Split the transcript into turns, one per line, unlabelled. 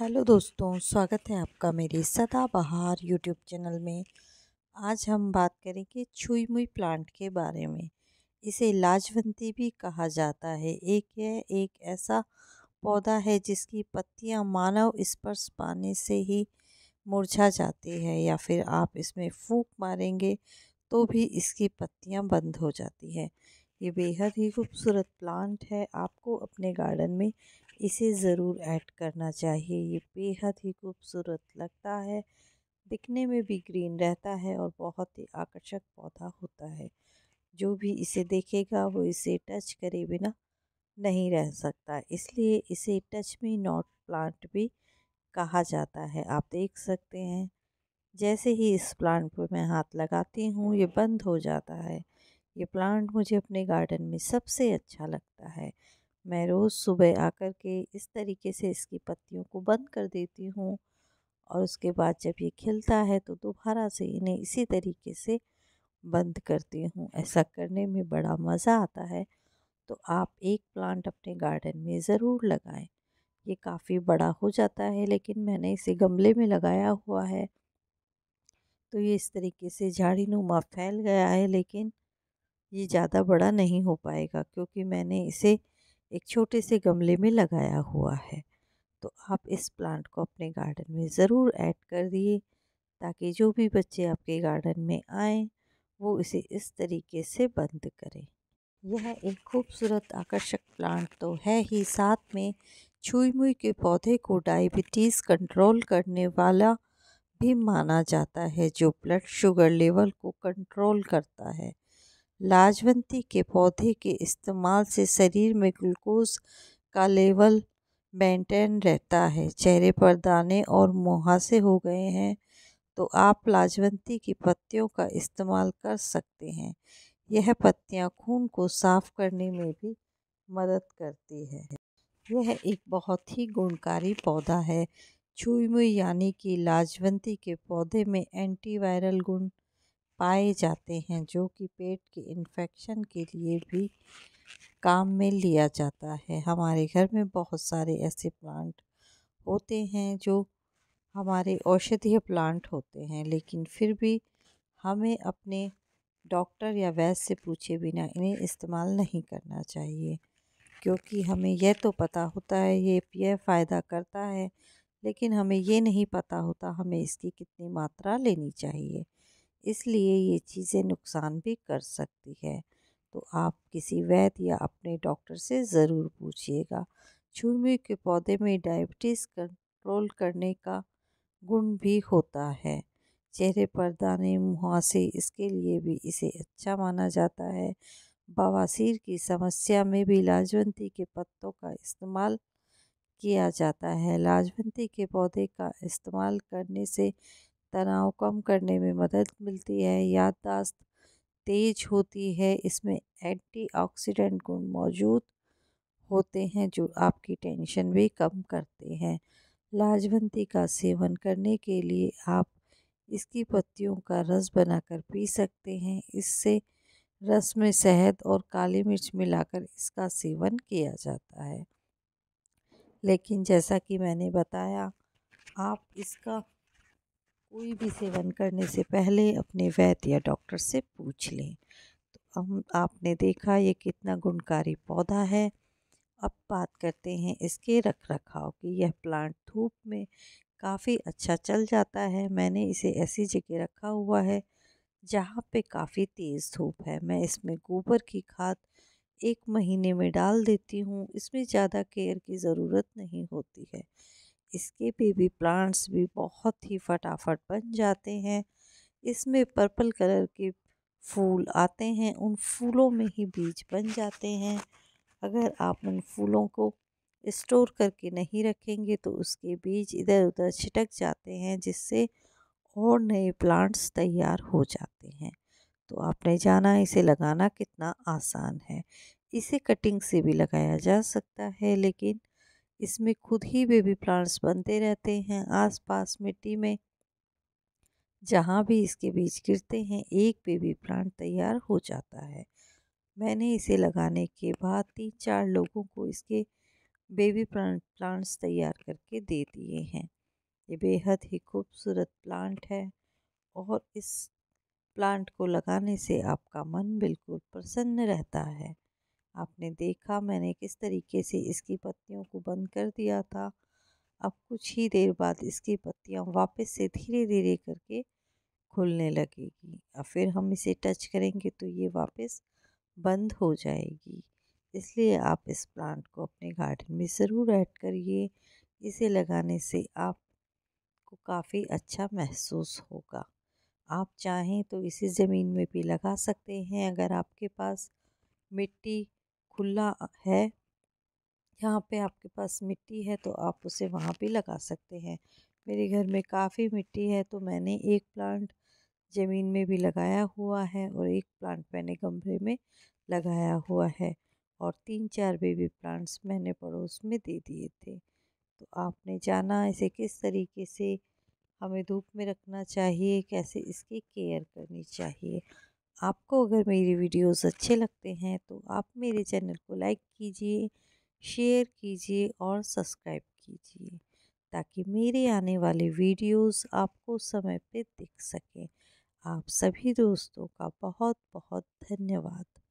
hello दोस्तों स्वागत है आपका मेरे सदाबहार यूट्यूब चैनल में आज हम बात करेंगे छुई मुई प्लांट के बारे में इसे लाजवंती भी कहा जाता है एक यह एक ऐसा पौधा है जिसकी पत्तियां मानव स्पर्श पाने से ही मुरझा जाती है या फिर आप इसमें फूंक मारेंगे तो भी इसकी पत्तियां बंद हो जाती है ये बेहद ही खूबसूरत प्लांट है आपको अपने गार्डन में इसे ज़रूर ऐड करना चाहिए ये बेहद ही खूबसूरत लगता है दिखने में भी ग्रीन रहता है और बहुत ही आकर्षक पौधा होता है जो भी इसे देखेगा वो इसे टच करे बिना नहीं रह सकता इसलिए इसे टच मी नॉट प्लांट भी कहा जाता है आप देख सकते हैं जैसे ही इस प्लांट पर मैं हाथ लगाती हूँ ये बंद हो जाता है ये प्लांट मुझे अपने गार्डन में सबसे अच्छा लगता है मैं रोज़ सुबह आकर के इस तरीके से इसकी पत्तियों को बंद कर देती हूँ और उसके बाद जब ये खिलता है तो दोबारा से इन्हें इसी तरीके से बंद करती हूँ ऐसा करने में बड़ा मज़ा आता है तो आप एक प्लांट अपने गार्डन में ज़रूर लगाएं ये काफ़ी बड़ा हो जाता है लेकिन मैंने इसे गमले में लगाया हुआ है तो ये इस तरीके से झाड़ी नुमा फैल गया है लेकिन ये ज़्यादा बड़ा नहीं हो पाएगा क्योंकि मैंने इसे एक छोटे से गमले में लगाया हुआ है तो आप इस प्लांट को अपने गार्डन में ज़रूर ऐड कर दिए ताकि जो भी बच्चे आपके गार्डन में आए वो इसे इस तरीके से बंद करें यह एक खूबसूरत आकर्षक प्लांट तो है ही साथ में छुई मुई के पौधे को डायबिटीज़ कंट्रोल करने वाला भी माना जाता है जो ब्लड शुगर लेवल को कंट्रोल करता है लाजवंती के पौधे के इस्तेमाल से शरीर में ग्लूकोज का लेवल मेंटेन रहता है चेहरे पर दाने और मुहासे हो गए हैं तो आप लाजवंती की पत्तियों का इस्तेमाल कर सकते हैं यह पत्तियां खून को साफ करने में भी मदद करती है यह एक बहुत ही गुणकारी पौधा है छुईमुई यानी कि लाजवंती के पौधे में एंटीवायरल गुण पाए जाते हैं जो कि पेट के इन्फेक्शन के लिए भी काम में लिया जाता है हमारे घर में बहुत सारे ऐसे प्लांट होते हैं जो हमारे औषधीय प्लांट होते हैं लेकिन फिर भी हमें अपने डॉक्टर या वैद्य से पूछे बिना इन्हें इस्तेमाल नहीं करना चाहिए क्योंकि हमें यह तो पता होता है ये यह फ़ायदा करता है लेकिन हमें ये नहीं पता होता हमें इसकी कितनी मात्रा लेनी चाहिए इसलिए ये चीज़ें नुकसान भी कर सकती है तो आप किसी वैद्य या अपने डॉक्टर से ज़रूर पूछिएगा छुरमी के पौधे में डायबिटीज़ कंट्रोल करने का गुण भी होता है चेहरे पर दाने मुहासे इसके लिए भी इसे अच्छा माना जाता है बवासीर की समस्या में भी लाजवंती के पत्तों का इस्तेमाल किया जाता है लाजवंती के पौधे का इस्तेमाल करने से तनाव कम करने में मदद मिलती है याददाश्त तेज होती है इसमें एंटीऑक्सीडेंट गुण मौजूद होते हैं जो आपकी टेंशन भी कम करते हैं लाजवंती का सेवन करने के लिए आप इसकी पत्तियों का रस बनाकर पी सकते हैं इससे रस में शहद और काली मिर्च मिलाकर इसका सेवन किया जाता है लेकिन जैसा कि मैंने बताया आप इसका कोई भी सेवन करने से पहले अपने वैद्य या डॉक्टर से पूछ लें तो हम आपने देखा ये कितना गुणकारी पौधा है अब बात करते हैं इसके रख रखाव की यह प्लांट धूप में काफ़ी अच्छा चल जाता है मैंने इसे ऐसी जगह रखा हुआ है जहाँ पे काफ़ी तेज़ धूप है मैं इसमें गोबर की खाद एक महीने में डाल देती हूँ इसमें ज़्यादा केयर की ज़रूरत नहीं होती है इसके भी भी प्लांट्स भी बहुत ही फटाफट बन जाते हैं इसमें पर्पल कलर के फूल आते हैं उन फूलों में ही बीज बन जाते हैं अगर आप उन फूलों को स्टोर करके नहीं रखेंगे तो उसके बीज इधर उधर छिटक जाते हैं जिससे और नए प्लांट्स तैयार हो जाते हैं तो आपने जाना इसे लगाना कितना आसान है इसे कटिंग से भी लगाया जा सकता है लेकिन इसमें खुद ही बेबी प्लांट्स बनते रहते हैं आसपास मिट्टी में जहाँ भी इसके बीज गिरते हैं एक बेबी प्लांट तैयार हो जाता है मैंने इसे लगाने के बाद तीन चार लोगों को इसके बेबी प्लांट प्लांट्स तैयार करके दे दिए हैं ये बेहद ही खूबसूरत प्लांट है और इस प्लांट को लगाने से आपका मन बिल्कुल प्रसन्न रहता है आपने देखा मैंने किस तरीके से इसकी पत्तियों को बंद कर दिया था अब कुछ ही देर बाद इसकी पत्तियां वापस से धीरे धीरे करके खुलने लगेगी और फिर हम इसे टच करेंगे तो ये वापस बंद हो जाएगी इसलिए आप इस प्लांट को अपने गार्डन में ज़रूर ऐड करिए इसे लगाने से आपको काफ़ी अच्छा महसूस होगा आप चाहें तो इसे ज़मीन में भी लगा सकते हैं अगर आपके पास मिट्टी खुला है यहाँ पे आपके पास मिट्टी है तो आप उसे वहाँ भी लगा सकते हैं मेरे घर में काफ़ी मिट्टी है तो मैंने एक प्लांट ज़मीन में भी लगाया हुआ है और एक प्लांट मैंने गमले में लगाया हुआ है और तीन चार बेबी प्लांट्स मैंने पड़ोस में दे दिए थे तो आपने जाना इसे किस तरीके से हमें धूप में रखना चाहिए कैसे इसकी केयर करनी चाहिए आपको अगर मेरी वीडियोस अच्छे लगते हैं तो आप मेरे चैनल को लाइक कीजिए शेयर कीजिए और सब्सक्राइब कीजिए ताकि मेरे आने वाले वीडियोस आपको समय पे दिख सकें आप सभी दोस्तों का बहुत बहुत धन्यवाद